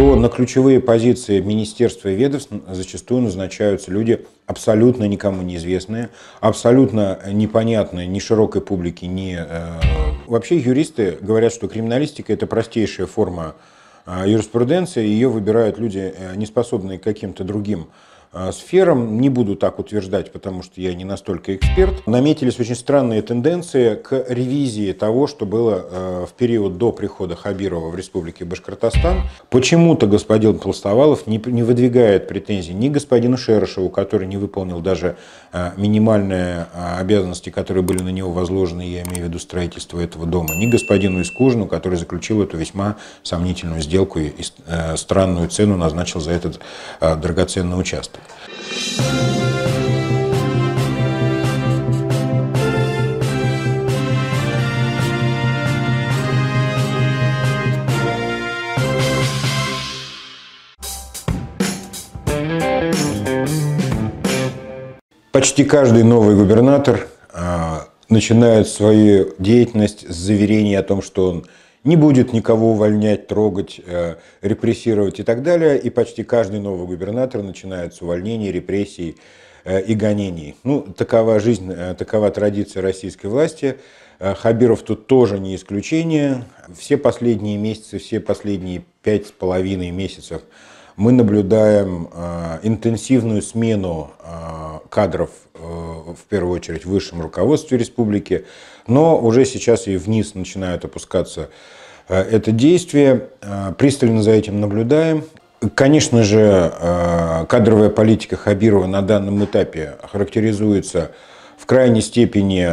то на ключевые позиции министерства и ведомств зачастую назначаются люди абсолютно никому неизвестные, абсолютно непонятные ни широкой публике, ни... Э, вообще юристы говорят, что криминалистика – это простейшая форма э, юриспруденции, ее выбирают люди, э, не способные к каким-то другим а, сферам. Не буду так утверждать, потому что я не настолько эксперт. Наметились очень странные тенденции к ревизии того, что было э, в период до прихода Хабирова в Республике Башкортостан. Почему-то господин Толстовалов не, выдвигает претензий ни господину Шерышеву, который не выполнил даже э, минимальные э, обязанности, которые были на него возложены, я имею в виду строительство этого дома, ни господину Искужину, который заключил эту весьма сомнительную сделку и странную цену назначил за этот драгоценный участок. Почти каждый новый губернатор а, начинает свою деятельность с заверения о том, что он не будет никого увольнять, трогать, э, репрессировать и так далее. И почти каждый новый губернатор начинает с увольнений, репрессий э, и гонений. Ну, такова жизнь, э, такова традиция российской власти. Хабиров тут тоже не исключение. Все последние месяцы, все последние пять с половиной месяцев мы наблюдаем э, интенсивную смену э, кадров, э, в первую очередь, в высшем руководстве республики, но уже сейчас и вниз начинают опускаться это действие. Пристально за этим наблюдаем. Конечно же, кадровая политика Хабирова на данном этапе характеризуется в крайней степени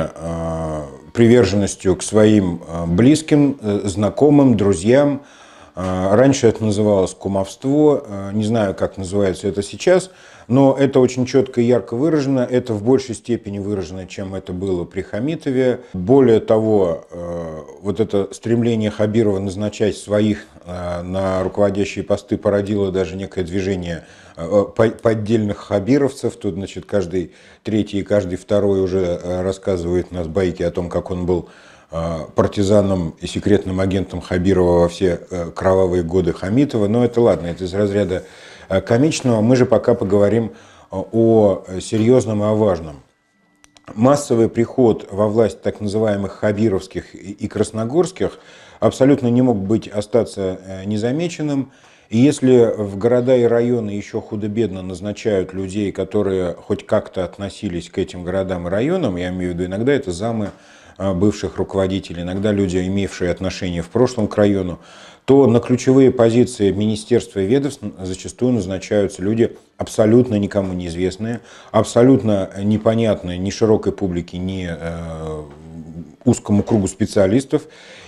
приверженностью к своим близким, знакомым, друзьям – а, раньше это называлось кумовство, а, не знаю, как называется это сейчас, но это очень четко и ярко выражено, это в большей степени выражено, чем это было при Хамитове. Более того, а, вот это стремление Хабирова назначать своих на руководящие посты породило даже некое движение поддельных хабировцев. Тут, значит, каждый третий и каждый второй уже рассказывает нас байки о том, как он был Э, партизаном и секретным агентом Хабирова во все э, кровавые годы Хамитова. Но это ладно, это из разряда э, комичного. Мы же пока поговорим о серьезном и о важном. Массовый приход во власть так называемых хабировских и красногорских абсолютно не мог быть остаться незамеченным. И если в города и районы еще худо-бедно назначают людей, которые хоть как-то относились к этим городам и районам, я имею в виду иногда это замы а, бывших руководителей, иногда люди, имевшие отношение в прошлом к району, то на ключевые позиции министерства и ведомств зачастую назначаются люди абсолютно никому неизвестные, абсолютно непонятные ни широкой публике, ни э, узкому кругу специалистов.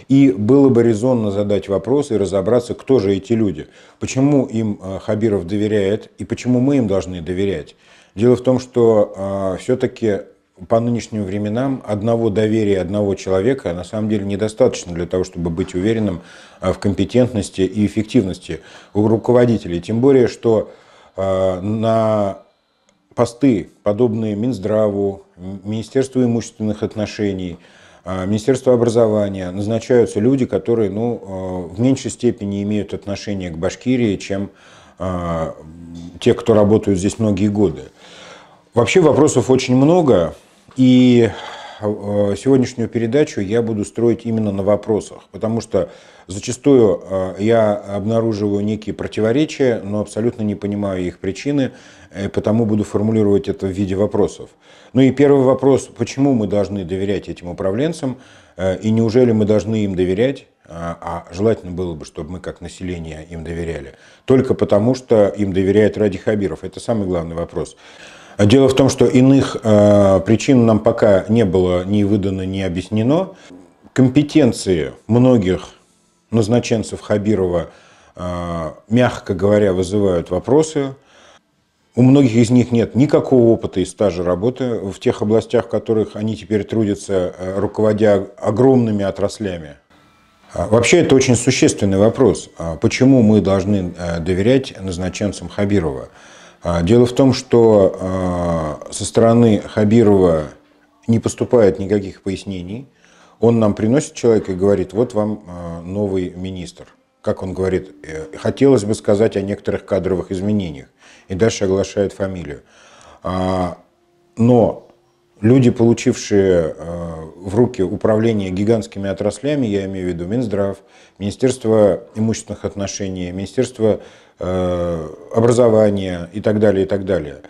И было бы резонно задать вопрос и разобраться, кто же эти люди, почему им э, Хабиров доверяет и почему мы им должны доверять. Дело в том, что э, все-таки по нынешним временам одного доверия одного человека на самом деле недостаточно для того, чтобы быть уверенным а, в компетентности и эффективности у руководителей. Тем более, что а, на посты, подобные Минздраву, Министерству имущественных отношений, а, Министерству образования, назначаются люди, которые ну, в меньшей степени имеют отношение к Башкирии, чем те, кто работают здесь многие годы. Вообще вопросов очень много. И э, сегодняшнюю передачу я буду строить именно на вопросах, потому что зачастую э, я обнаруживаю некие противоречия, но абсолютно не понимаю их причины, э, потому буду формулировать это в виде вопросов. Ну и первый вопрос, почему мы должны доверять этим управленцам, и неужели мы должны им доверять? а желательно было бы, чтобы мы как население им доверяли, только потому что им доверяют ради Хабиров. Это самый главный вопрос. А дело в том, что иных э, причин нам пока не было ни выдано, ни объяснено. Компетенции многих назначенцев Хабирова, э, мягко говоря, вызывают вопросы. У многих из них нет никакого опыта и стажа работы в тех областях, в которых они теперь трудятся, э, руководя огромными отраслями. А вообще это очень существенный вопрос. А почему мы должны э, доверять назначенцам Хабирова? А, дело в том, что а, со стороны Хабирова не поступает никаких пояснений. Он нам приносит человека и говорит, вот вам а, новый министр. Как он говорит, «Э, хотелось бы сказать о некоторых кадровых изменениях. И дальше оглашает фамилию. Но люди, получившие в руки управление гигантскими отраслями, я имею в виду Минздрав, Министерство имущественных отношений, Министерство Э, образования и так далее, и так далее.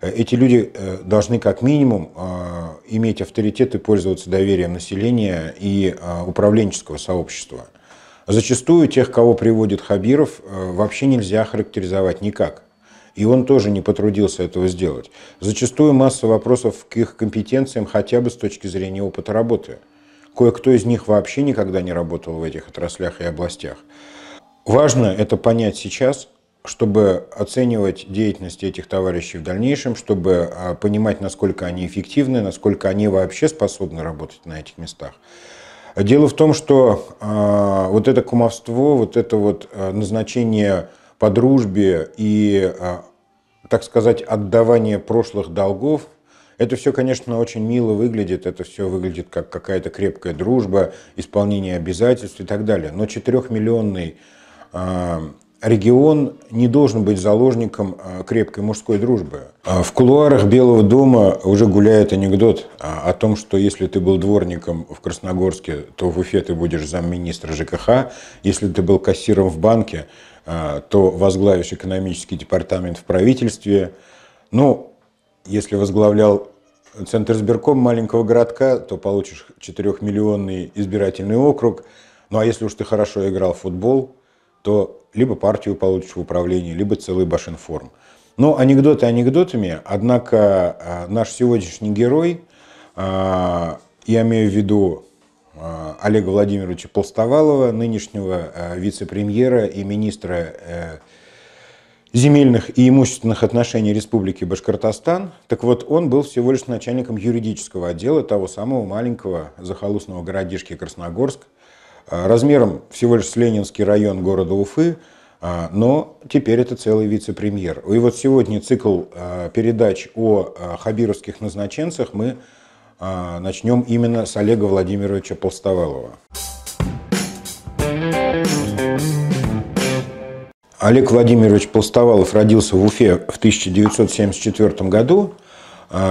Э, эти люди э, должны как минимум иметь авторитет и пользоваться доверием населения и управленческого сообщества. Зачастую тех, кого приводит Хабиров, вообще нельзя характеризовать никак. И он тоже не потрудился этого сделать. Зачастую масса вопросов к их компетенциям хотя бы с точки зрения опыта работы. Кое-кто из них вообще никогда не работал в этих отраслях и областях. Важно это понять сейчас, чтобы оценивать деятельность этих товарищей в дальнейшем, чтобы а, понимать, насколько они эффективны, насколько они вообще способны работать на этих местах. Дело в том, что э, вот это кумовство, вот это вот а, назначение по дружбе и, э, так сказать, отдавание прошлых долгов, это все, конечно, очень мило выглядит, это все выглядит как какая-то крепкая дружба, исполнение обязательств и так далее. Но четырехмиллионный а, регион не должен быть заложником а, крепкой мужской дружбы. А в кулуарах Белого дома уже гуляет анекдот о том, что если ты был дворником в Красногорске, то в Уфе ты будешь замминистра ЖКХ, если ты был кассиром в банке, то возглавишь экономический департамент в правительстве. Ну, если возглавлял центр сберком маленького городка, то получишь 4-миллионный избирательный округ. Ну а если уж ты хорошо играл в футбол, то либо партию получишь в управлении, либо целый башинформ. Но ну, анекдоты анекдотами, однако а, наш сегодняшний герой, а, я имею в виду а, Олега Владимировича Полстовалова, нынешнего вице-премьера и министра э, земельных и имущественных отношений Республики Башкортостан. Так вот, он был всего лишь начальником юридического отдела того самого маленького захолустного городишки Красногорск – а, размером всего лишь с Ленинский район города Уфы, а, но теперь это целый вице-премьер. И вот сегодня цикл а, передач о хабировских назначенцах мы начнем именно с Олега Владимировича Полставалова. Олег Владимирович Полставалов родился в Уфе в 1974 году,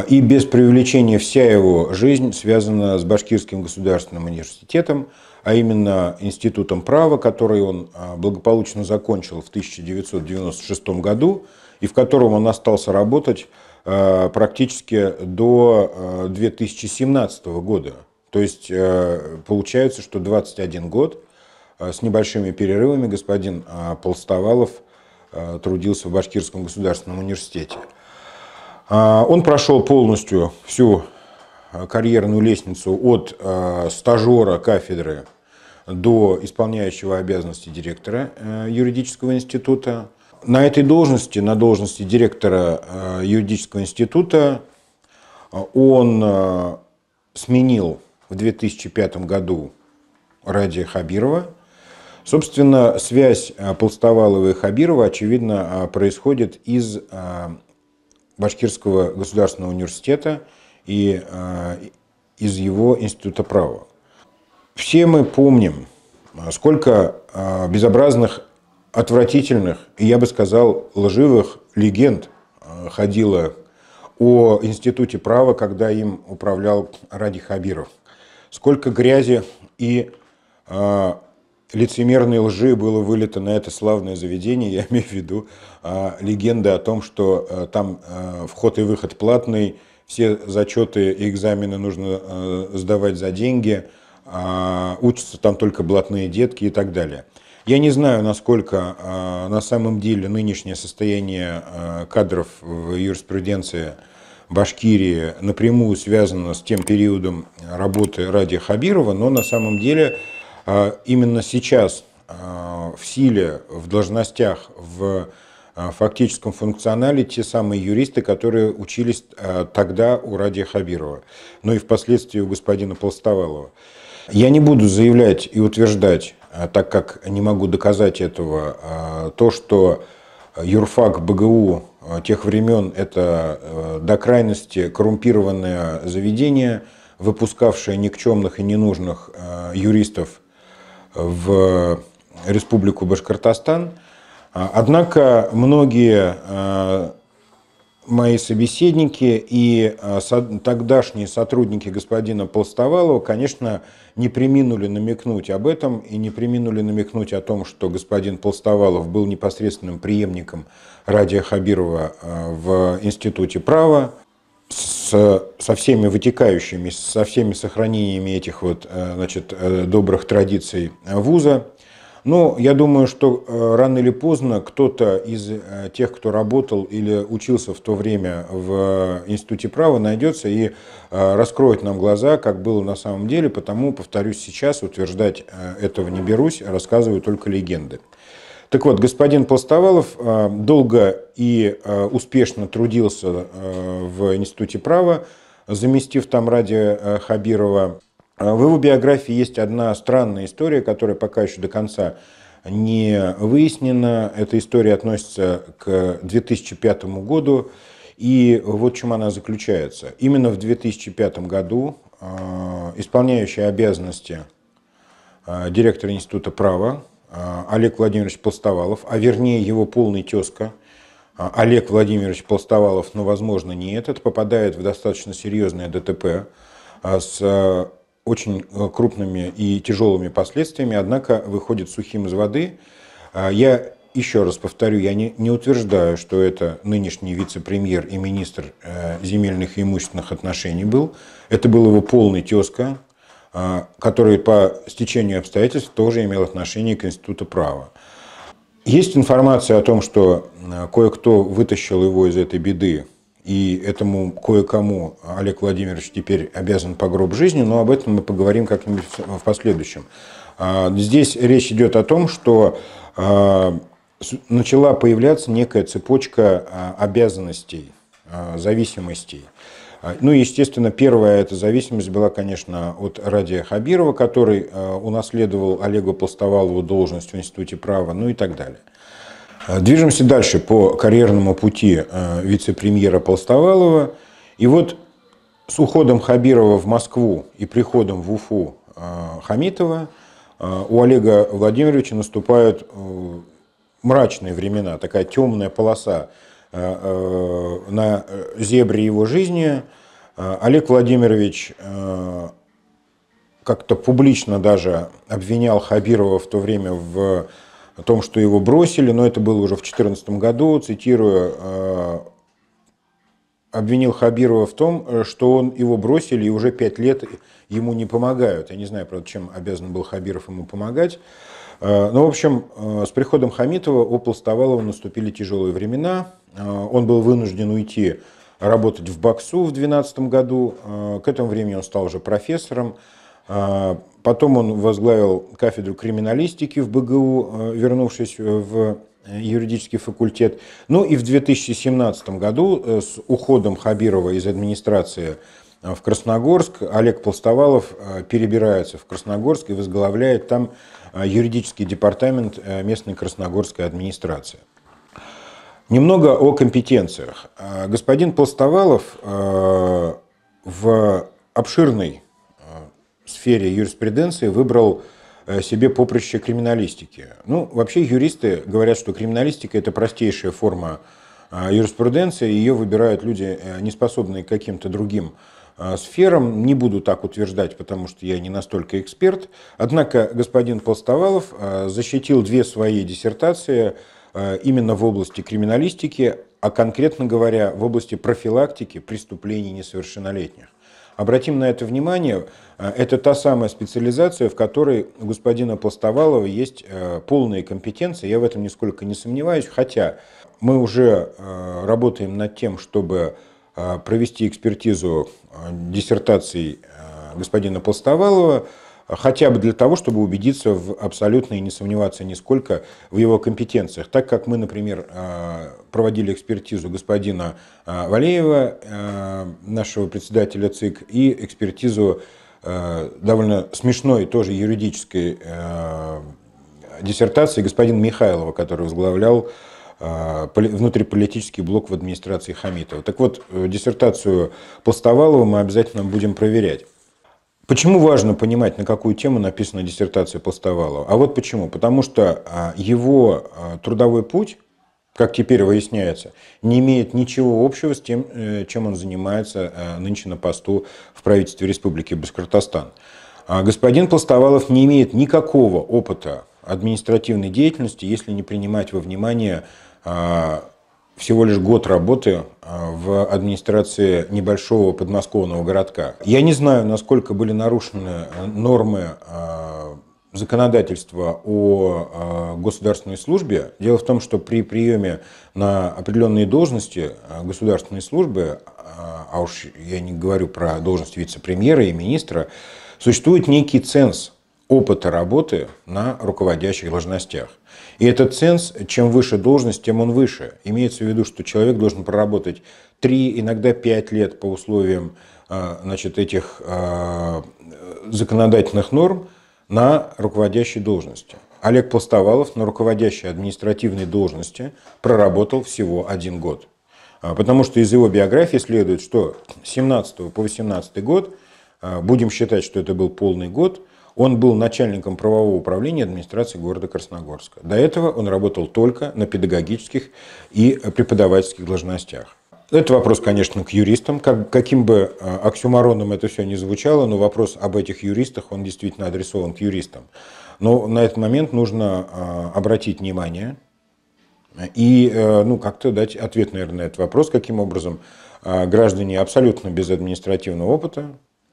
и без преувеличения вся его жизнь связана с Башкирским государственным университетом – а именно Институтом права, который он а, благополучно закончил в 1996 году и в котором он остался работать а, практически до 2017 а, года. То есть э, получается, что 21 год с небольшими перерывами господин Полставалов трудился в Башкирском государственном университете. Он прошел полностью всю Э, карьерную лестницу от э, стажера кафедры до исполняющего обязанности директора э, юридического института. На этой должности, на должности директора юридического института, он сменил в 2005 году Ради Хабирова. Собственно, связь Полставалова и Хабирова, очевидно, происходит из Башкирского государственного университета, и а, из его института права. Все мы помним, а, сколько а, безобразных, отвратительных и, я бы сказал, лживых легенд ходило о институте права, когда им управлял Ради Хабиров. Сколько грязи и э, лицемерной лжи было вылито на это славное заведение, я имею в виду э, легенды о том, что э, там э, вход и выход платный, все зачеты и экзамены нужно э, сдавать за деньги, а, учатся там только блатные детки и так далее. Я не знаю, насколько э, на самом деле нынешнее состояние э, кадров в юриспруденции Башкирии напрямую связано с тем периодом работы Ради Хабирова, но на самом деле именно сейчас в силе, в должностях, в а, фактическом функционале те самые юристы, которые учились а, тогда у Ради Хабирова, но ну и впоследствии у господина Полстовалова. Я не буду заявлять и утверждать, а, так как не могу доказать этого, то, что юрфак БГУ тех времен – это до крайности коррумпированное заведение, выпускавшее никчемных и ненужных юристов в Республику Башкортостан – а, однако многие а, мои собеседники и а, тогдашние сотрудники господина Полстовалова, конечно, не приминули намекнуть об этом и не приминули намекнуть о том, что господин Полстовалов был непосредственным преемником Радия Хабирова в Институте права с, со всеми вытекающими, со всеми сохранениями этих вот, значит, э, добрых традиций вуза. Ну, я думаю, что э, рано или поздно кто-то из э, тех, кто работал или учился в то время в э, Институте права, найдется и раскроет нам глаза, как было на самом деле, потому, повторюсь, сейчас утверждать этого не берусь, рассказываю только легенды. Так вот, господин Пластовалов долго и успешно трудился в Институте права, заместив там ради Хабирова а в его биографии есть одна странная история, которая пока еще до конца не выяснена. Эта история относится к 2005 году. И вот в чем она заключается. Именно в 2005 году а, исполняющий обязанности а, директора Института права Олег Владимирович Пластовалов, а вернее его полный тезка Олег Владимирович Пластовалов, но, возможно, не этот, попадает в достаточно серьезное ДТП с очень э, крупными и тяжелыми последствиями, однако выходит сухим из воды. А, я еще раз повторю, я не, не утверждаю, что это нынешний вице-премьер и министр э, земельных и имущественных отношений был. Это был его полный тезка, а, который по стечению обстоятельств тоже имел отношение к институту права. Есть информация о том, что кое-кто вытащил его из этой беды и этому кое-кому Олег Владимирович теперь обязан по гроб жизни, но об этом мы поговорим как-нибудь в последующем. А, здесь речь идет о том, что а, начала появляться некая цепочка а, обязанностей, зависимостей. Ну, естественно, первая эта зависимость была, конечно, от Радия Хабирова, который унаследовал Олегу Пластовалову должность в Институте права, ну и так далее. Э, движемся дальше по карьерному пути э, вице-премьера Полставалова, И вот с уходом Хабирова в Москву и приходом в Уфу э, Хамитова у Олега Владимировича наступают мрачные времена, такая темная полоса на зебре его жизни. Олег Владимирович как-то публично даже обвинял Хабирова в то время в о том, что его бросили, но это было уже в 2014 году, цитирую, э, обвинил Хабирова в том, э, что он его бросили и уже пять лет ему не помогают. Я не знаю, правда, чем обязан был Хабиров ему помогать. Э, но, ну, в общем, с приходом Хамитова у Пластовалова наступили тяжелые времена. Он был вынужден уйти работать в боксу в 2012 году. К этому времени он стал уже профессором. Потом он возглавил кафедру криминалистики в БГУ, э, вернувшись э, в э, юридический факультет. Ну и в 2017 году с уходом Хабирова из администрации в Красногорск Олег Полстовалов перебирается в Красногорск и возглавляет там юридический департамент местной красногорской администрации. Немного о компетенциях. Господин Полстовалов в обширной сфере юриспруденции выбрал э, себе поприще криминалистики. Ну, вообще юристы говорят, что криминалистика – это простейшая форма э, юриспруденции, ее выбирают люди, э, не способные к каким-то другим сферам. Не буду так утверждать, потому что я не настолько эксперт. Однако господин Полстовалов защитил две свои диссертации именно в области криминалистики, а конкретно говоря, в области профилактики преступлений несовершеннолетних. Обратим на это внимание, э, это та самая специализация, в которой у господина Пластовалова есть э, полные компетенции, я в этом нисколько не сомневаюсь, хотя мы уже э, работаем над тем, чтобы провести экспертизу диссертаций господина Пластовалова, хотя бы для того, чтобы убедиться в абсолютно и не сомневаться нисколько в его компетенциях. Так как мы, например, а, проводили экспертизу господина а, Валеева, а, нашего председателя ЦИК, и экспертизу довольно смешной тоже юридической диссертации господина Михайлова, который возглавлял внутриполитический блок в администрации Хамитова. Так вот, э, диссертацию Пластовалова мы обязательно будем проверять. Почему важно понимать, на какую тему написана диссертация Постовалова? А вот почему. Потому что а, его а, трудовой путь, как теперь выясняется, не имеет ничего общего с тем, э, чем он занимается э, нынче на посту в правительстве Республики Башкортостан. А, господин Пластовалов не имеет никакого опыта административной деятельности, если не принимать во внимание всего лишь год работы а, в администрации небольшого подмосковного городка. Я не знаю, насколько были нарушены э, нормы а, законодательства о а, государственной службе. Дело в том, что при приеме на определенные должности государственной службы, а уж я не говорю про должность вице-премьера и министра, существует некий ценз опыта работы на руководящих должностях. И этот ценз, чем выше должность, тем он выше. Имеется в виду, что человек должен проработать 3, иногда 5 лет по условиям э, значит, этих э, законодательных норм на руководящей должности. Олег Пластовалов на руководящей административной должности проработал всего один год. Э, потому что из его биографии следует, что с 17 по 18 год, будем считать, что это был полный год – он был начальником правового управления администрации города Красногорска. До этого он работал только на педагогических и преподавательских должностях. Это вопрос, конечно, к юристам. Как, каким бы а, оксюмароном это все не звучало, но вопрос об этих юристах, он действительно адресован к юристам. Но на этот момент нужно а, обратить внимание и э, ну, как-то дать ответ, наверное, на этот вопрос, каким образом а, граждане абсолютно без административного опыта,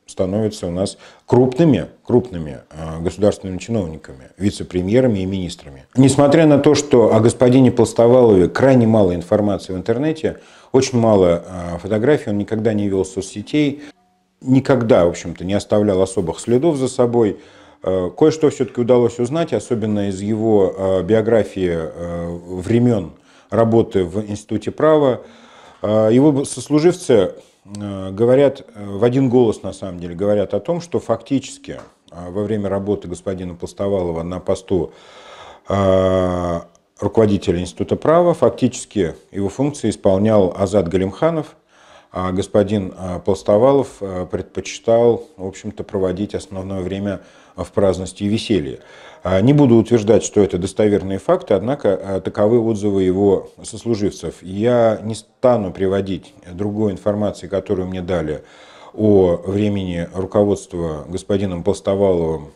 становятся у нас крупными, крупными а, государственными чиновниками, вице-премьерами и министрами. Несмотря на то, что о господине Полстовалове крайне мало информации в интернете, очень мало а, фотографий, он никогда не вел соцсетей, никогда, в общем-то, не оставлял особых следов за собой. А, кое-что все-таки удалось узнать, особенно из его биографии времен работы в Институте права. Его сослуживцы Э, говорят э, в один голос, на самом деле, говорят о том, что фактически э, во время работы господина Постовалова на посту руководителя Института права, фактически его функции исполнял Азат Галимханов, а господин Пластовалов предпочитал, в общем-то, проводить основное время а, в праздности и веселье. А, не буду утверждать, что это достоверные факты, однако а, таковы отзывы его сослуживцев. Я не стану приводить другой информации, которую мне дали о времени руководства господином Полстоваловым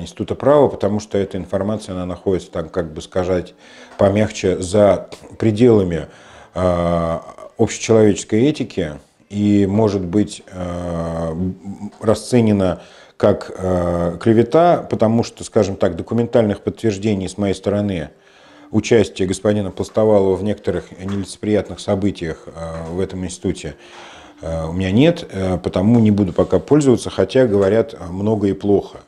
Института права, потому что эта информация, она находится там, как бы сказать, помягче, за пределами общечеловеческой этики и может быть расценена как э, клевета, потому что, скажем так, документальных подтверждений с моей стороны участия господина Пластовалова в некоторых нелицеприятных событиях э, в этом институте э, у меня нет, э, потому не буду пока пользоваться, хотя говорят э, много и плохо.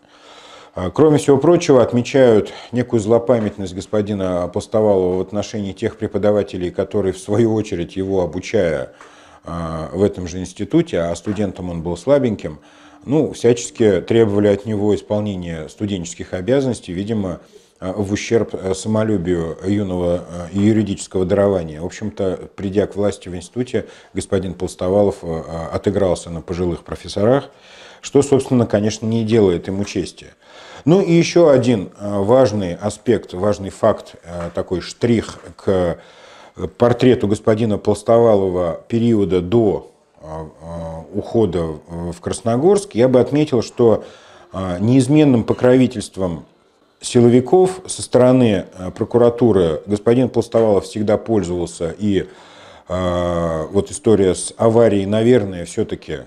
Э, кроме всего прочего, отмечают некую злопамятность господина Пластовалова в отношении тех преподавателей, которые, в свою очередь, его обучая э, в этом же институте, а студентом он был слабеньким, ну, всячески требовали от него исполнения студенческих обязанностей, видимо, э, в ущерб э, самолюбию юного э, юридического дарования. В общем-то, придя к власти в институте, господин Полстовалов отыгрался на пожилых профессорах, что, собственно, конечно, не делает ему чести. Ну и еще один важный аспект, важный факт, такой штрих к портрету господина Пластовалова периода до а, а, ухода э, в Красногорск, я бы отметил, что а, неизменным покровительством силовиков со стороны э, прокуратуры господин Пластовалов всегда пользовался, и вот история с аварией, наверное, все-таки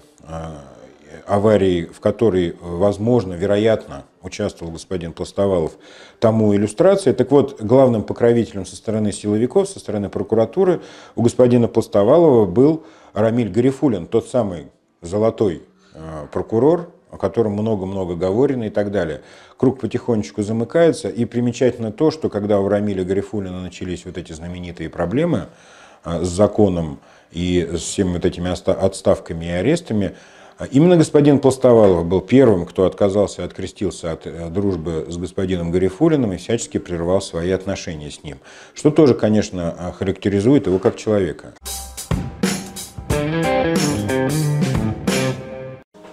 аварии, в которой, возможно, вероятно, участвовал господин Пластовалов, тому иллюстрация. Так вот, главным покровителем со стороны силовиков, со стороны прокуратуры у господина Пластовалова был Рамиль Гарифулин, тот самый золотой э, прокурор, о котором много-много говорено и так далее. Круг потихонечку замыкается, и примечательно то, что когда у Рамиля Гарифулина начались вот эти знаменитые проблемы э, с законом и с всеми вот этими отставками и арестами, э, именно господин Пластовалов был первым, кто отказался, и открестился от дружбы с господином Гарифулиным и всячески прервал свои отношения с ним, что тоже, конечно, характеризует его как человека.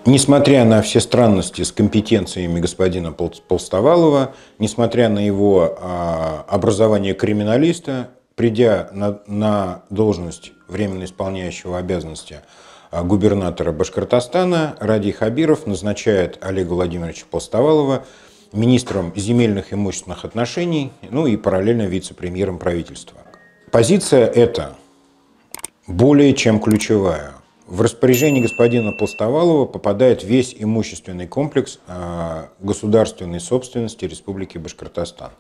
Несмотря на все странности с компетенциями господина Полстовалова, несмотря на его а, образование криминалиста, придя на, на должность временно исполняющего обязанности а, губернатора Башкортостана, Ради Хабиров назначает Олега Владимировича Полстовалова министром земельных и имущественных отношений, ну и параллельно вице-премьером правительства. Позиция эта более чем ключевая. В распоряжение господина Пластовалова попадает весь имущественный комплекс а, государственной собственности Республики Башкортостан,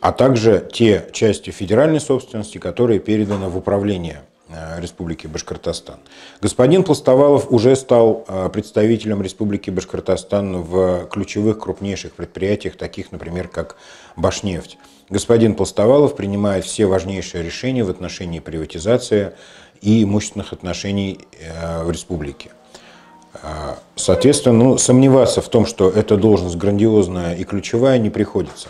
а также те части федеральной собственности, которые переданы в управление а, Республики Башкортостан. Господин Пластовалов уже стал а, представителем Республики Башкортостан в ключевых крупнейших предприятиях, таких, например, как Башнефть. Господин Пластовалов принимает все важнейшие решения в отношении приватизации и имущественных отношений э, в республике. Э, соответственно, ну, сомневаться в том, что эта должность грандиозная и ключевая, не приходится.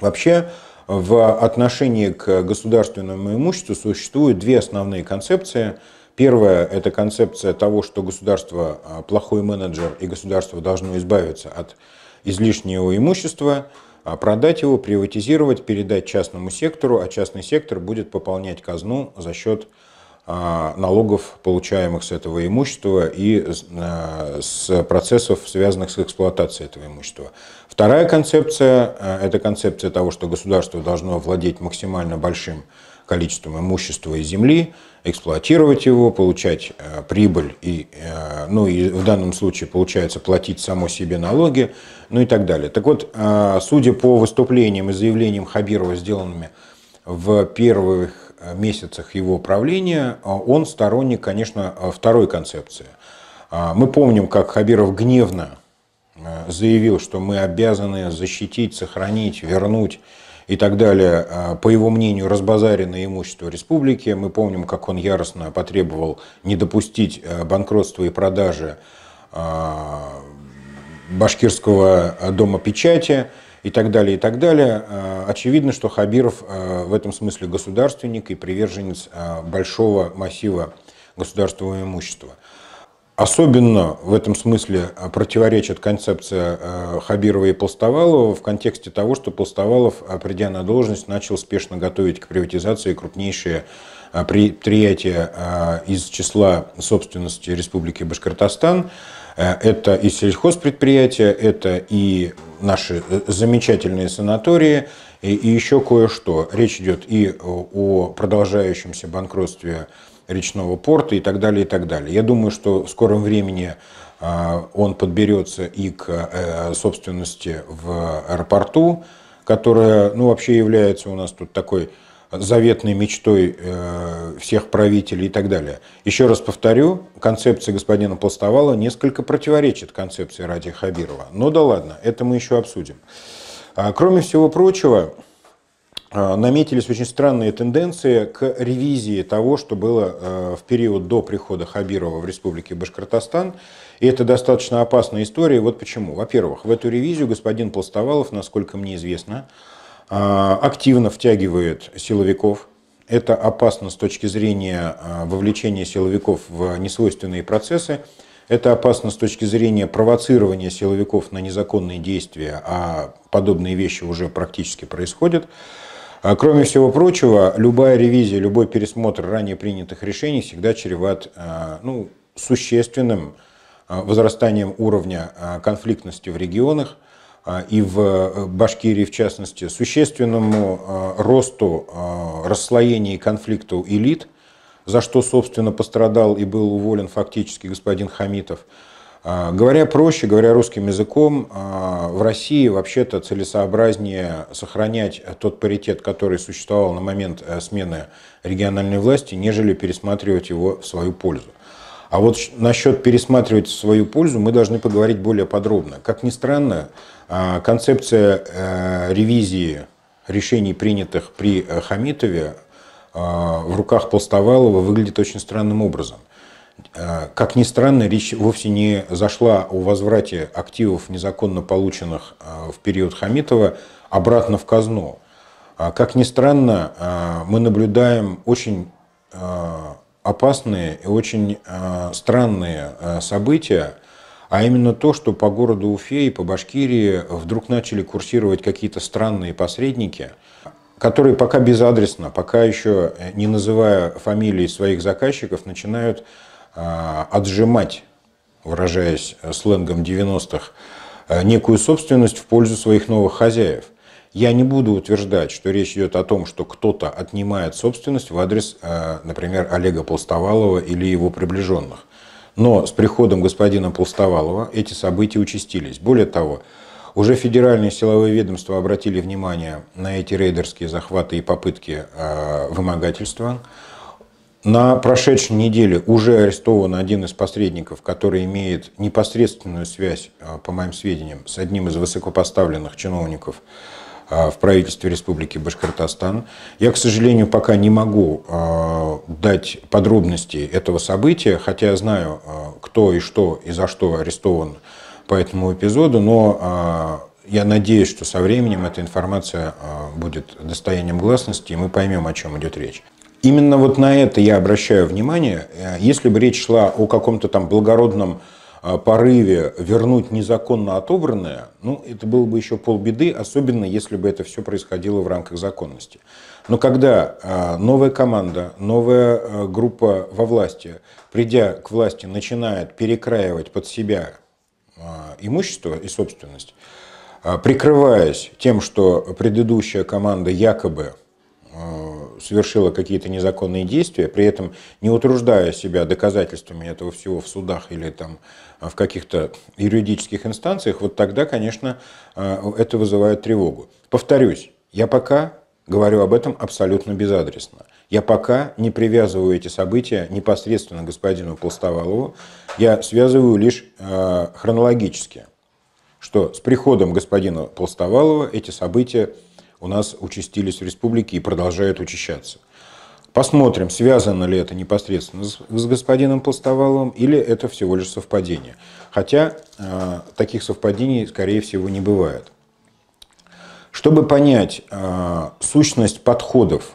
Вообще, в отношении к государственному имуществу существуют две основные концепции. Первая – это концепция того, что государство э, – плохой менеджер, и государство должно избавиться от излишнего имущества, а продать его, приватизировать, передать частному сектору, а частный сектор будет пополнять казну за счет а, налогов, получаемых с этого имущества, и э, с процессов, связанных с эксплуатацией этого имущества. Вторая концепция э, – это концепция того, что государство должно владеть максимально большим количеством имущества и земли, эксплуатировать его, получать э, прибыль, и, ну и в данном случае получается платить само себе налоги, ну и так далее. Так вот, судя по выступлениям и заявлениям Хабирова, сделанными в первых Э, месяцах его правления э, он сторонник, конечно, э, второй концепции. А, мы помним, как Хабиров гневно заявил, что мы обязаны защитить, сохранить, вернуть и так далее, а, по его мнению, разбазаренное имущество республики. Мы помним, как он яростно потребовал не допустить банкротства и продажи а, башкирского дома печати – и так далее, и так далее. Э, очевидно, что Хабиров э, в этом смысле государственник и приверженец э, большого массива государственного имущества. Особенно в этом смысле противоречит концепция Хабирова и Пластовалова в контексте того, что Пластовалов, придя на должность, начал спешно готовить к приватизации крупнейшие предприятия из числа собственности Республики Башкортостан – Э, это и сельхозпредприятия, это и наши э, замечательные санатории, и, и еще кое-что. Речь идет и о продолжающемся банкротстве речного порта и так далее, и так далее. Я думаю, что в скором времени э, он подберется и к собственности в аэропорту, которая ну, вообще является у нас тут такой заветной мечтой э, всех правителей и так далее. Еще раз повторю, концепция господина Пластовала несколько противоречит концепции Ради Хабирова. Но ну да ладно, это мы еще обсудим. А, кроме всего прочего, а, наметились очень странные тенденции к ревизии того, что было э, в период до прихода Хабирова в республике Башкортостан. И это достаточно опасная история. Вот почему. Во-первых, в эту ревизию господин Пластовалов, насколько мне известно, а, активно втягивает силовиков. Это опасно с точки зрения а, вовлечения силовиков в несвойственные процессы. Это опасно с точки зрения провоцирования силовиков на незаконные действия, а подобные вещи уже практически происходят. А, кроме всего прочего, любая ревизия, любой пересмотр ранее принятых решений всегда чреват ну, существенным возрастанием уровня конфликтности в регионах, а, и в э, Башкирии в частности, существенному а, росту а, расслоения и конфликту элит, за что, собственно, пострадал и был уволен фактически господин Хамитов. Говоря проще, говоря русским языком, в России вообще-то целесообразнее сохранять тот паритет, который существовал на момент э, смены региональной власти, нежели пересматривать его в свою пользу. А вот насчет пересматривать свою пользу мы должны поговорить более подробно. Как ни странно, а, концепция э, ревизии решений, принятых при э, Хамитове, э, в руках Полставалова выглядит очень странным образом. Как ни странно, речь вовсе не зашла о возврате активов, незаконно полученных в период Хамитова, обратно в казну. А как ни странно, мы наблюдаем очень опасные и очень а, странные а, события, а именно то, что по городу Уфе и по Башкирии вдруг начали курсировать какие-то странные посредники, которые пока безадресно, пока еще э, не называя фамилии своих заказчиков, начинают а, отжимать, выражаясь э, сленгом 90-х, э, некую собственность в пользу своих новых хозяев. Я не буду утверждать, что речь идет о том, что кто-то отнимает собственность в адрес, э, например, Олега Полстовалова или его приближенных. Но с приходом господина Полстовалова эти события участились. Более того, уже федеральные силовые ведомства обратили внимание на эти рейдерские захваты и попытки э, вымогательства. На прошедшей неделе уже арестован один из посредников, который имеет непосредственную связь, э, по моим сведениям, с одним из высокопоставленных чиновников а, в правительстве Республики Башкортостан. Я, к сожалению, пока не могу а, дать подробности этого события, хотя я знаю, а, кто и что и за что арестован по этому эпизоду, но я надеюсь, что со временем эта информация будет достоянием гласности, и мы поймем, о чем идет речь. Именно вот на это я обращаю внимание. Э, если бы речь шла о каком-то там благородном порыве вернуть незаконно отобранное, ну, это было бы еще полбеды, особенно если бы это все происходило в рамках законности. Но когда а, новая команда, новая а, группа во власти, придя к власти, начинает перекраивать под себя а, имущество и собственность, прикрываясь тем, что предыдущая команда якобы совершила какие-то незаконные действия, при этом не утруждая себя доказательствами этого всего в судах или там а, в каких-то юридических инстанциях, вот тогда, конечно, а, это вызывает тревогу. Повторюсь, я пока говорю об этом абсолютно безадресно. Я пока не привязываю эти события непосредственно к господину Полстовалову, я связываю лишь а, хронологически, что с приходом господина Полстовалова эти события у нас участились в республике и продолжают учащаться. Посмотрим, связано ли это непосредственно с господином Пластоваловым или это всего лишь совпадение. Хотя э, таких совпадений, скорее всего, не бывает. Чтобы понять э, сущность подходов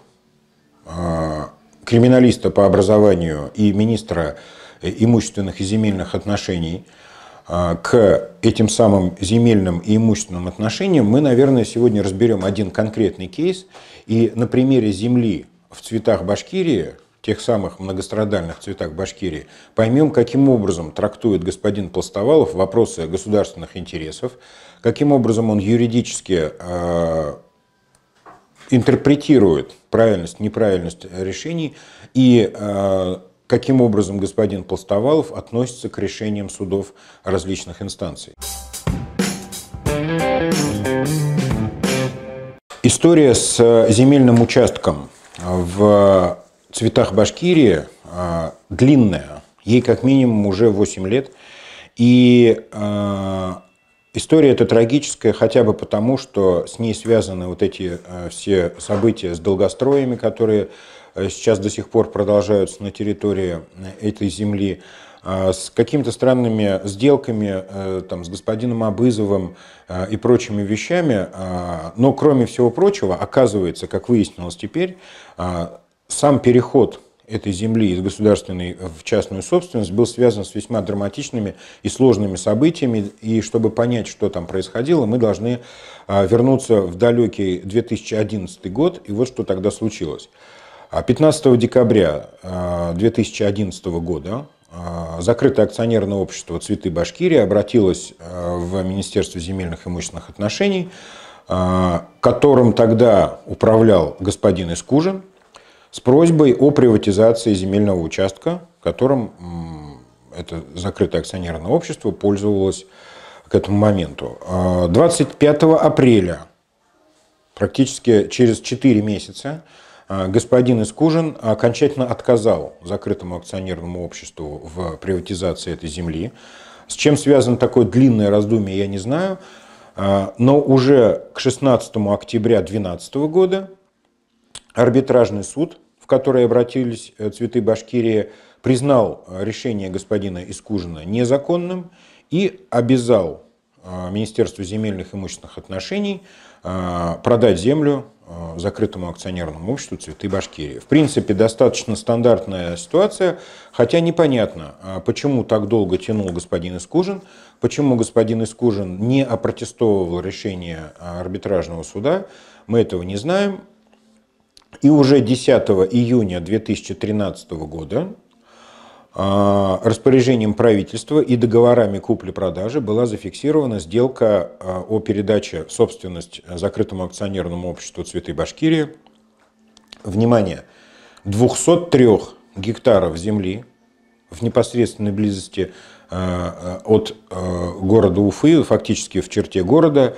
э, криминалиста по образованию и министра имущественных и земельных отношений к этим самым земельным и имущественным отношениям, мы, наверное, сегодня разберем один конкретный кейс. И на примере земли в цветах Башкирии, тех самых многострадальных цветах Башкирии, поймем, каким образом трактует господин Пластовалов вопросы государственных интересов, каким образом он юридически э, интерпретирует правильность, неправильность решений и э, каким образом господин Пластовалов относится к решениям судов различных инстанций. История с э, земельным участком в цветах Башкирии а, длинная. Ей как минимум уже 8 лет. И а, История эта трагическая хотя бы потому, что с ней связаны вот эти а, все события с долгостроями, которые сейчас до сих пор продолжаются на территории этой земли. А, с какими-то странными сделками э, там, с господином Абызовым э, и прочими вещами. А, но, кроме всего прочего, оказывается, как выяснилось теперь, а, сам переход этой земли из государственной в частную собственность был связан с весьма драматичными и сложными событиями. И чтобы понять, что там происходило, мы должны вернуться в далекий 2011 год. И вот что тогда случилось. 15 декабря 2011 года а, закрытое акционерное общество «Цветы Башкирии» обратилось э, в Министерство земельных и имущественных отношений, э, которым тогда управлял господин Искужин, с просьбой о приватизации земельного участка, которым это закрытое акционерное общество пользовалось к этому моменту. 25 а, апреля, практически через 4 месяца, а, господин Искужин окончательно отказал закрытому акционерному обществу в приватизации этой земли. С чем связано такое длинное раздумие, я не знаю. А, но уже к 16 октября 2012 года арбитражный суд, в который обратились э, «Цветы Башкирии», признал э, решение господина Искужина незаконным и обязал э, Министерство земельных и имущественных отношений продать землю Э, закрытому акционерному обществу «Цветы Башкирии». В принципе, достаточно стандартная ситуация, хотя непонятно, э, почему так долго тянул господин Искужин, почему господин Искужин не опротестовывал решение э, арбитражного суда, мы этого не знаем. И уже 10 июня 2013 года а, распоряжением правительства и договорами купли-продажи была зафиксирована сделка а, о передаче собственность э, закрытому акционерному обществу «Цветы Башкирии». Внимание, 203 гектаров земли в непосредственной близости э, э, от города Уфы, фактически в черте города,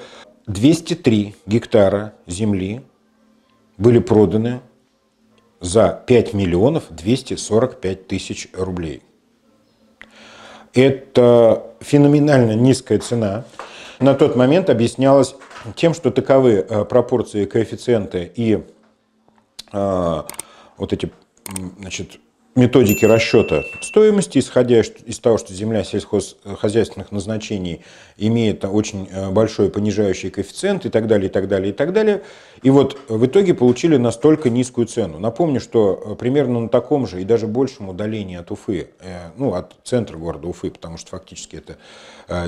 203 гектара земли были проданы за 5 миллионов 245 тысяч рублей. Это феноменально низкая цена. На тот момент объяснялось тем, что таковы э, пропорции коэффициенты и э, вот эти значит, методики расчета стоимости, исходя из того, что земля сельскохозяйственных назначений имеет очень э, большой понижающий коэффициент и так далее, и так далее, и так далее. И вот в итоге получили настолько низкую цену. Напомню, что э, примерно на таком же и даже большем удалении от Уфы, э, ну, от центра города Уфы, потому что фактически это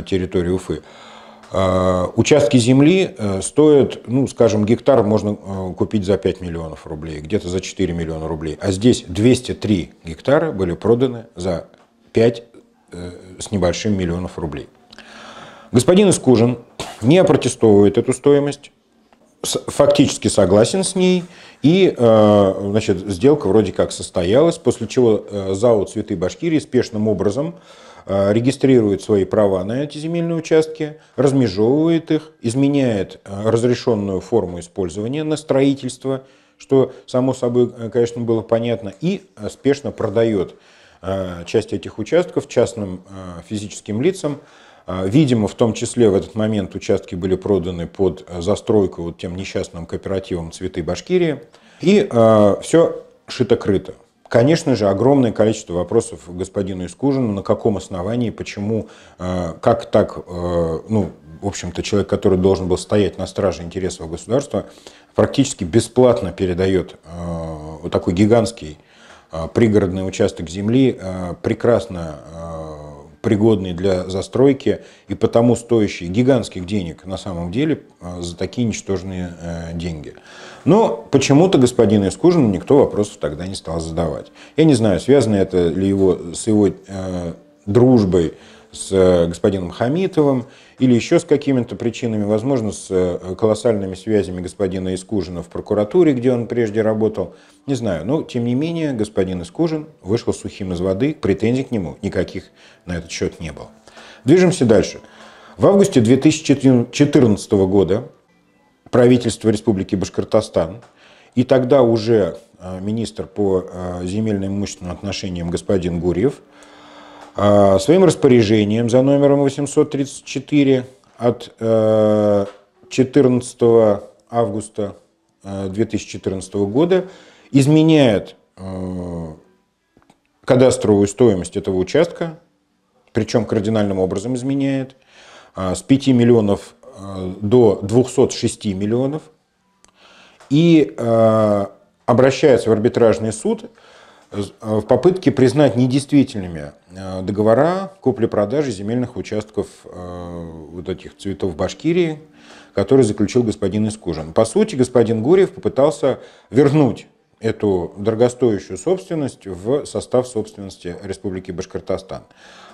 территория Уфы, Э, участки земли э, стоят, ну, скажем, гектар можно э, купить за 5 миллионов рублей, где-то за 4 миллиона рублей. А здесь 203 гектара были проданы за 5 с небольшим миллионов рублей. Господин Искужин не опротестовывает эту стоимость, фактически согласен с ней, и э, значит, сделка вроде как состоялась, после чего э, ЗАО «Цветы Башкирии» спешным образом э, регистрирует свои права на эти земельные участки, размежевывает их, изменяет разрешенную форму использования на строительство, что само собой, конечно, было понятно, и спешно продает часть этих участков частным физическим лицам, а, видимо, в том числе в этот момент участки были проданы под э, застройку вот тем несчастным кооперативом «Цветы Башкирии». И э, а, все шито-крыто. Конечно же, огромное количество вопросов господину Искужину, на каком основании, почему, э, как так, э, ну, в общем-то, человек, который должен был стоять на страже интересов государства, практически бесплатно передает э, вот такой гигантский э, пригородный участок земли, э, прекрасно э, пригодные для застройки и потому стоящие гигантских денег на самом деле э, за такие ничтожные э, деньги. Но почему-то господину Искужину никто вопросов тогда не стал задавать. Я не знаю, связано это ли его с его э, дружбой с господином Хамитовым или еще с какими-то причинами, возможно, с э, колоссальными связями господина Искужина в прокуратуре, где он прежде работал, не знаю. Но, тем не менее, господин Искужин вышел сухим из воды, претензий к нему никаких на этот счет не было. Движемся дальше. В августе 2014 года правительство Республики Башкортостан и тогда уже э, министр по э, земельным и имущественным отношениям господин Гурьев – а, своим распоряжением за номером 834 от 14 э, августа 2014 э, года изменяет э, кадастровую стоимость этого участка, причем кардинальным образом изменяет, с 5 миллионов до 206 миллионов, и обращается в арбитражный суд а, в попытке признать недействительными э, договора купли-продажи земельных участков э, вот этих цветов Башкирии, которые заключил господин Искужин. По сути, господин Гурьев попытался вернуть эту дорогостоящую собственность в состав собственности Республики Башкортостан.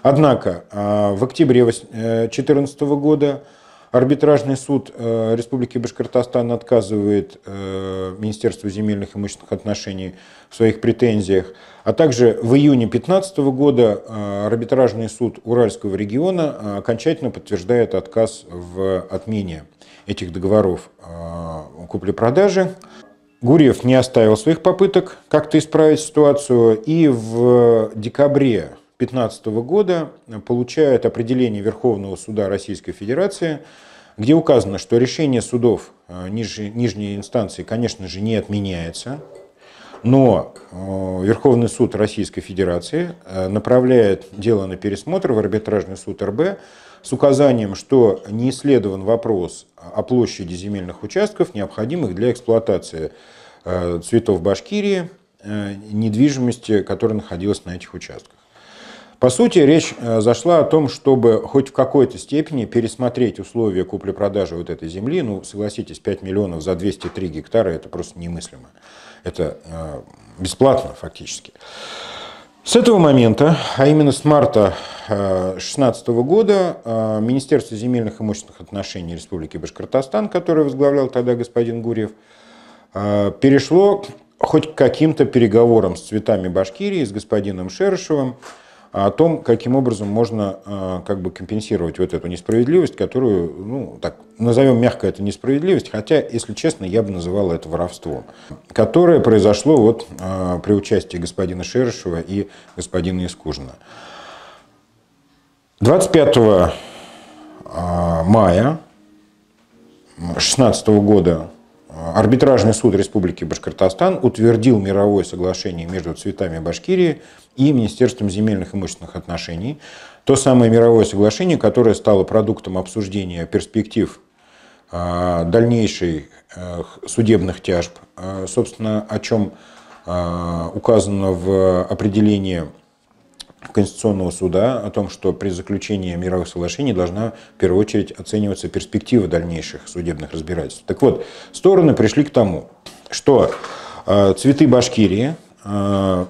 Однако э, в октябре 2014 года Арбитражный суд э, Республики Башкортостан отказывает э, Министерству земельных и имущественных отношений в своих претензиях. А также в июне 2015 года э, арбитражный суд Уральского региона окончательно подтверждает отказ в отмене этих договоров купли-продажи. Гурьев не оставил своих попыток как-то исправить ситуацию, и в декабре 2015 года получают определение Верховного суда Российской Федерации, где указано, что решение судов э, нижней инстанции, конечно же, не отменяется, но э, Верховный суд Российской Федерации э, направляет дело на пересмотр в арбитражный суд РБ с указанием, что не исследован вопрос о площади земельных участков, необходимых для эксплуатации цветов Башкирии, недвижимости, которая находилась на этих участках. По сути, речь э, зашла о том, чтобы хоть в какой-то степени пересмотреть условия купли-продажи вот этой земли. Ну, согласитесь, 5 миллионов за 203 гектара – это просто немыслимо. Это э, бесплатно фактически. С этого момента, а именно с марта 2016 э, года, Министерство земельных и имущественных отношений Республики Башкортостан, которое возглавлял тогда господин Гурьев, перешло хоть к каким-то переговорам с цветами Башкирии, с господином Шерышевым, а о том, каким образом можно а, как бы компенсировать вот эту несправедливость, которую, ну, так, назовем мягко это несправедливость, хотя, если честно, я бы называл это воровством, которое произошло вот а, при участии господина Шерышева и господина Искужина. 25 мая 2016 года Арбитражный суд Республики Башкортостан утвердил мировое соглашение между цветами Башкирии и Министерством земельных и имущественных отношений. То самое мировое соглашение, которое стало продуктом обсуждения перспектив а, дальнейших а, судебных тяжб, а, собственно, о чем указано в определении Конституционного суда о том, что при заключении мировых соглашений должна в первую очередь оцениваться перспектива дальнейших судебных разбирательств. Так вот, стороны пришли к тому, что э, цветы Башкирии э,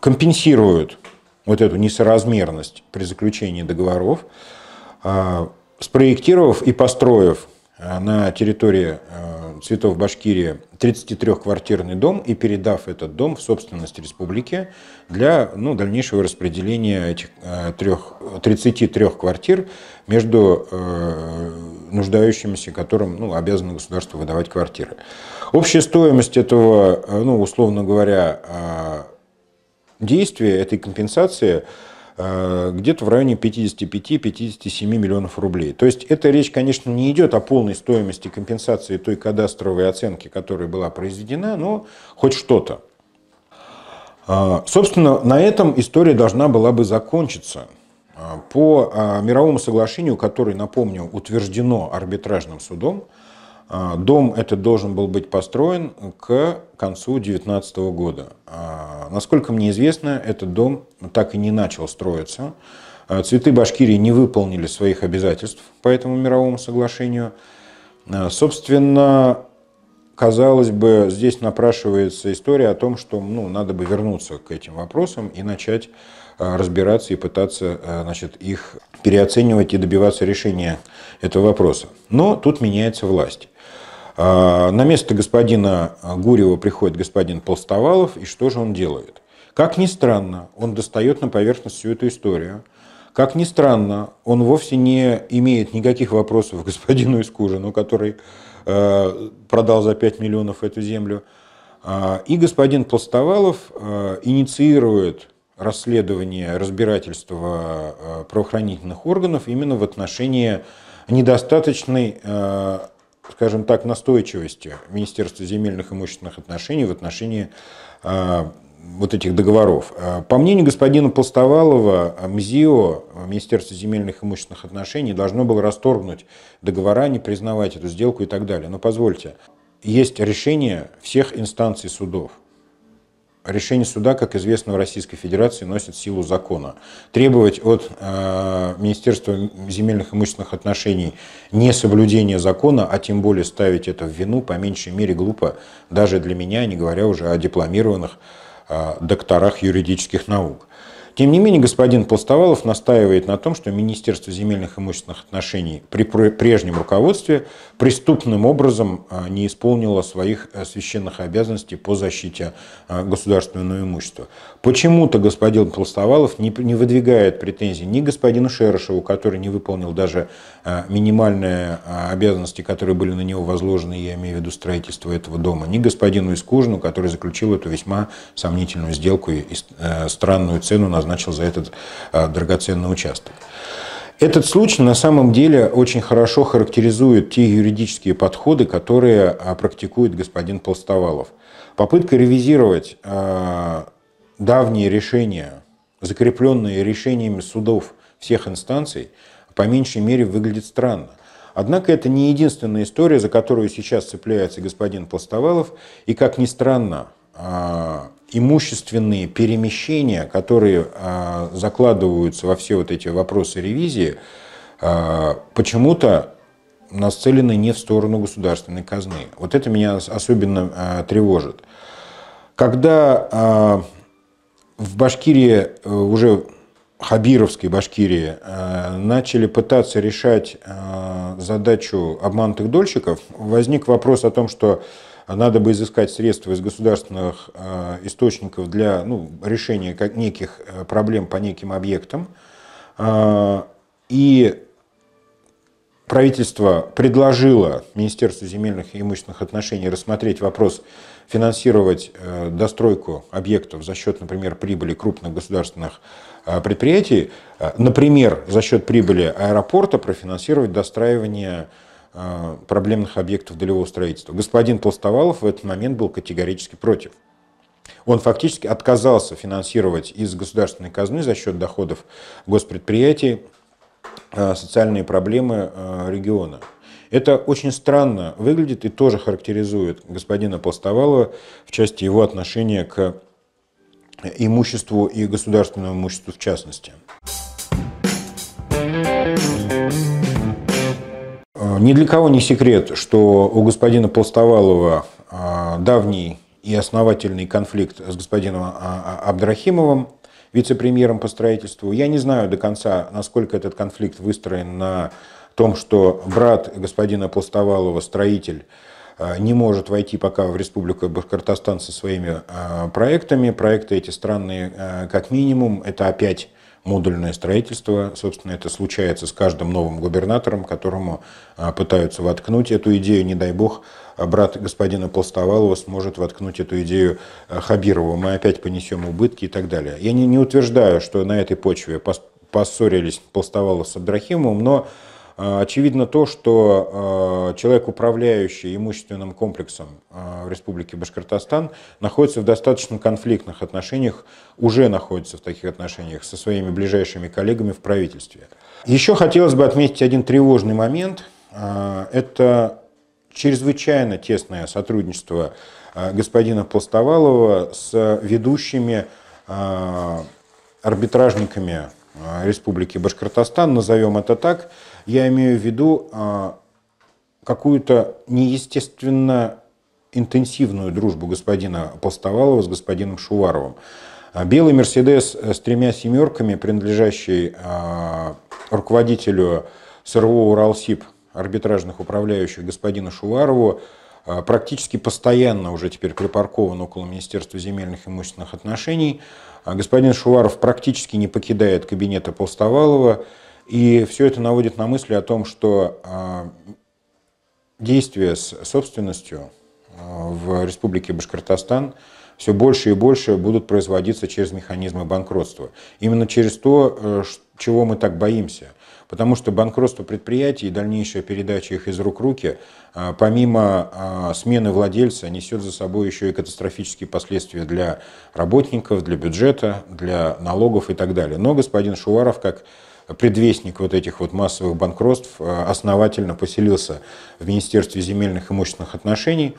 компенсируют вот эту несоразмерность при заключении договоров, э, спроектировав и построив а, на территории э, цветов Башкирии 33-квартирный дом и передав этот дом в собственность республики для ну, дальнейшего распределения этих э, трех, 33 квартир между э, нуждающимися, которым ну, обязано государство выдавать квартиры. Общая стоимость этого, э, ну, условно говоря, действия, этой компенсации – Э, где-то в районе 55-57 миллионов рублей. То есть эта речь, конечно, не идет о полной стоимости компенсации той кадастровой оценки, которая была произведена, но хоть что-то. А, собственно, на этом история должна была бы закончиться. А, по а, мировому соглашению, которое, напомню, утверждено арбитражным судом, а, дом этот должен был быть построен к концу 2019 года. А, насколько мне известно, этот дом так и не начал строиться. А, цветы Башкирии не выполнили своих обязательств по этому мировому соглашению. Собственно, казалось бы, здесь напрашивается история о том, что ну, надо бы вернуться к этим вопросам и начать разбираться и пытаться значит, их переоценивать и добиваться решения этого вопроса. Но тут меняется власть. А, на место господина Гурьева приходит господин Полстовалов, и что же он делает? Как ни странно, он достает на поверхность всю эту историю. Как ни странно, он вовсе не имеет никаких вопросов к господину Искужину, который э, продал за 5 миллионов эту землю. А, и господин Пластовалов э, инициирует расследование, разбирательство э, правоохранительных органов именно в отношении недостаточной скажем так, настойчивости Министерства земельных и имущественных отношений в отношении а, вот этих договоров. А, по мнению господина Полставалова, МЗИО, Министерство земельных и имущественных отношений, должно было расторгнуть договора, не признавать эту сделку и так далее. Но позвольте, есть решение всех инстанций судов – Решение суда, как известно, в Российской Федерации носит силу закона. Требовать от э, Министерства земельных и имущественных отношений несоблюдения закона, а тем более ставить это в вину, по меньшей мере глупо, даже для меня, не говоря уже о дипломированных э, докторах юридических наук. Тем не менее, господин Пластовалов настаивает на том, что Министерство земельных и имущественных отношений при прежнем руководстве преступным образом а, не исполнило своих э, священных обязанностей по защите а, государственного имущества. Почему-то господин Пластовалов не выдвигает претензий ни господину Шерошеву, который не выполнил даже а, минимальные а, обязанности, которые были на него возложены, я имею в виду строительство этого дома, ни господину Искужину, который заключил эту весьма сомнительную сделку и э, странную цену назначил за этот а, драгоценный участок. Этот случай на самом деле очень хорошо характеризует те юридические подходы, которые практикует господин Полставалов, Попытка ревизировать давние решения, закрепленные решениями судов всех инстанций – по меньшей мере выглядит странно. Однако это не единственная история, за которую сейчас цепляется господин Пластовалов. И, как ни странно, а, имущественные перемещения, которые а, закладываются во все вот эти вопросы ревизии, а, почему-то нацелены не в сторону государственной казны. Вот это меня особенно тревожит. Когда в Башкирии э, уже Хабировской Башкирии э, начали пытаться решать э, задачу обманутых дольщиков, возник вопрос о том, что надо бы изыскать средства из государственных э, источников для ну, решения как неких проблем по неким объектам. И правительство предложило Министерству земельных и имущественных отношений рассмотреть вопрос финансировать достройку объектов за счет, например, прибыли крупных государственных а, предприятий, а, например, за счет прибыли аэропорта профинансировать достраивание а, проблемных объектов долевого строительства. Господин Толстовалов в этот момент был категорически против. Он фактически отказался финансировать из государственной казны за счет доходов госпредприятий социальные проблемы региона. Это очень странно выглядит и тоже характеризует господина Пластовалова в части его отношения к имуществу и государственному имуществу в частности. Э, ни для кого не секрет, что у господина Полстовалова э, давний и основательный конфликт с господином э, Абдрахимовым, вице-премьером по строительству. Я не знаю до конца, насколько этот конфликт выстроен на том, что брат господина Пластовалова, строитель, Э, не может войти пока в Республику Башкортостан со своими э, проектами. Проекты эти странные, э, как минимум, это опять модульное строительство. Собственно, это случается с каждым новым губернатором, которому пытаются воткнуть эту идею, не дай бог, брат господина Пластовалова сможет воткнуть эту идею Хабирову. Мы опять понесем убытки и так далее. Я не, не утверждаю, что на этой почве поссорились Пластовалов с Абдрахимовым, но а, очевидно то, что а, человек, управляющий имущественным комплексом а, в Республике Башкортостан, находится в достаточно конфликтных отношениях, уже находится в таких отношениях со своими ближайшими коллегами в правительстве. Еще хотелось бы отметить один тревожный момент. Это чрезвычайно тесное сотрудничество господина Пластовалова с ведущими арбитражниками Республики Башкортостан, назовем это так, я имею в виду а, какую-то неестественно интенсивную дружбу господина Постовалова с господином Шуваровым. А, белый «Мерседес» с тремя «семерками», принадлежащий а, руководителю СРО «Уралсиб» арбитражных управляющих господина Шуварову, практически постоянно уже теперь припаркован около Министерства земельных и имущественных отношений. Господин Шуваров практически не покидает кабинета Полставалова. И все это наводит на мысли о том, что а, действия с собственностью а, в Республике Башкортостан все больше и больше будут производиться через механизмы банкротства. Именно через то, э, чего мы так боимся. Потому что банкротство предприятий и дальнейшая передача их из рук в руки, а, помимо смены владельца, несет за собой еще и катастрофические последствия для работников, для бюджета, для налогов и так далее. Но господин Шуваров, как предвестник вот этих вот массовых банкротств, э, основательно поселился в Министерстве земельных и имущественных отношений.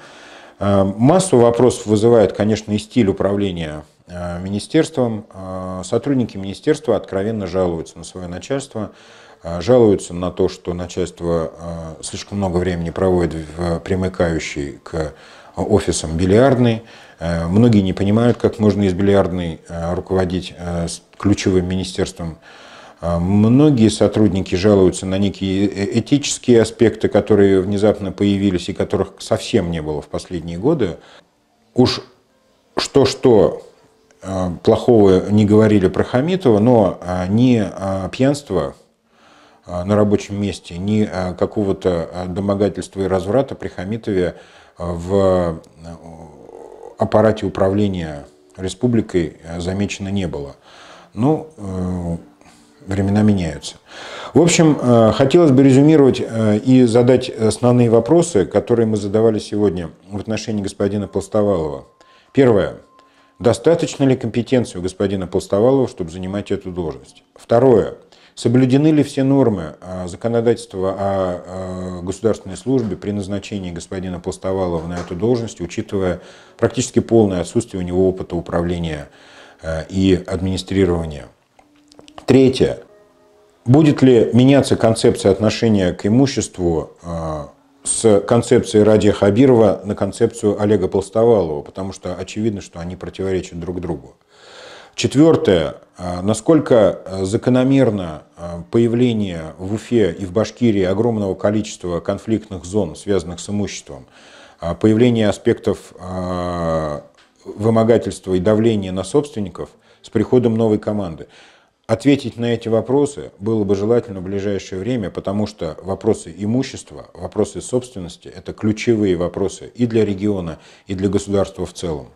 Э, массу вопросов вызывает, конечно, и стиль управления э, министерством. Сотрудники министерства откровенно жалуются на свое начальство, жалуются на то, что начальство слишком много времени проводит в примыкающей к офисам бильярдной. Многие не понимают, как можно из бильярдной руководить ключевым министерством а многие сотрудники жалуются на некие э, этические аспекты, которые внезапно появились и которых совсем не было в последние годы. Уж что-что а, плохого не говорили про Хамитова, но а, ни пьянство на рабочем месте, ни какого-то домогательства и разврата при Хамитове в аппарате управления республикой замечено не было. Ну, э, времена меняются. В общем, э, хотелось бы резюмировать э, и задать основные вопросы, которые мы задавали сегодня в отношении господина Полставалова. Первое. Достаточно ли компетенции у господина Полставалова, чтобы занимать эту должность? Второе. Соблюдены ли все нормы э, законодательства о государственной службе при назначении господина Полставалова на эту должность, учитывая практически полное отсутствие у него опыта управления и администрирования? Третье. Будет ли меняться концепция отношения к имуществу э, с концепцией Радия Хабирова на концепцию Олега Полставалова, потому что очевидно, что они противоречат друг другу. Четвертое. Э, насколько э, закономерно появление в Уфе и в Башкирии огромного количества конфликтных зон, связанных с имуществом, появление аспектов вымогательства и давления на собственников с приходом новой команды. Ответить на эти вопросы было бы желательно в ближайшее время, потому что вопросы имущества, вопросы собственности – это ключевые вопросы и для региона, и для государства в целом.